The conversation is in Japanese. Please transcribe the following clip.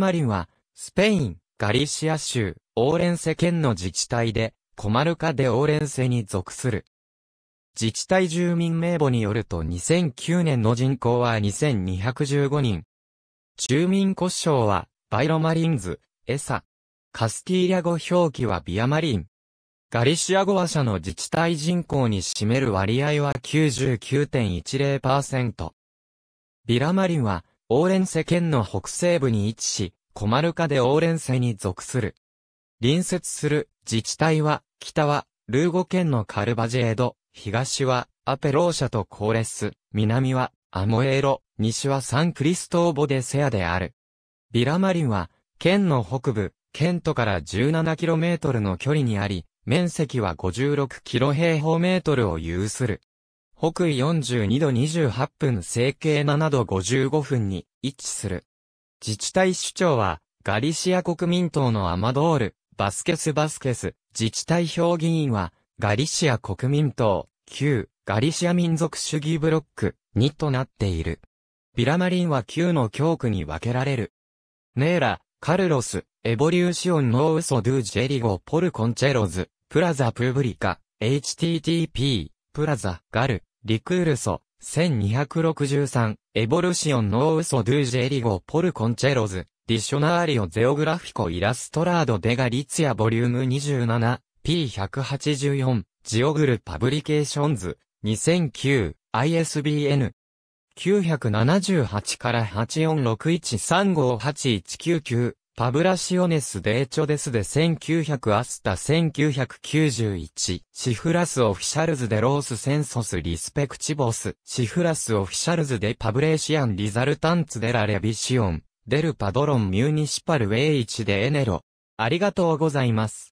マリンは、スペイン、ガリシア州、オーレンセ県の自治体で、コマルカ・でオーレンセに属する。自治体住民名簿によると2009年の人口は2215人。住民呼称は、バイロマリンズ、エサ。カスティーリャ語表記はビアマリン。ガリシア語話者の自治体人口に占める割合は99.10%。ビラマリンは、オーレンセ県の北西部に位置し、コマルカでオーレンセに属する。隣接する自治体は、北は、ルーゴ県のカルバジェード、東は、アペローシャとコーレス、南は、アモエーロ、西はサンクリストーボデセアである。ビラマリンは、県の北部、県都から 17km の距離にあり、面積は 56km 平方メートルを有する。北緯42度28分、西経7度55分に、一致する。自治体首長は、ガリシア国民党のアマドール、バスケス・バスケス、自治体評議員は、ガリシア国民党、旧、ガリシア民族主義ブロック、2となっている。ビラマリンは旧の教区に分けられる。ネーラ、カルロス、エボリューシオン・ノーウソ・ドゥ・ジェリゴ・ポル・コンチェロズ、プラザ・プブリカ、http、プラザ、ガル、リクールソ、1263、エボルシオンノーウソドゥジェリゴポルコンチェロズ、ディショナーリオゼオグラフィコイラストラードデガリツヤボリューム27、P184、ジオグルパブリケーションズ、2009、ISBN。978から846135819パブラシオネス・デーチョデスで1900アスタ1991シフラス・オフィシャルズ・デ・ロース・センソス・リスペクチボスシフラス・オフィシャルズ・デ・パブレーシアン・リザルタンツ・デ・ラ・レビシオンデル・パドロン・ミューニシパル・ウェイチ・デ・エネロありがとうございます。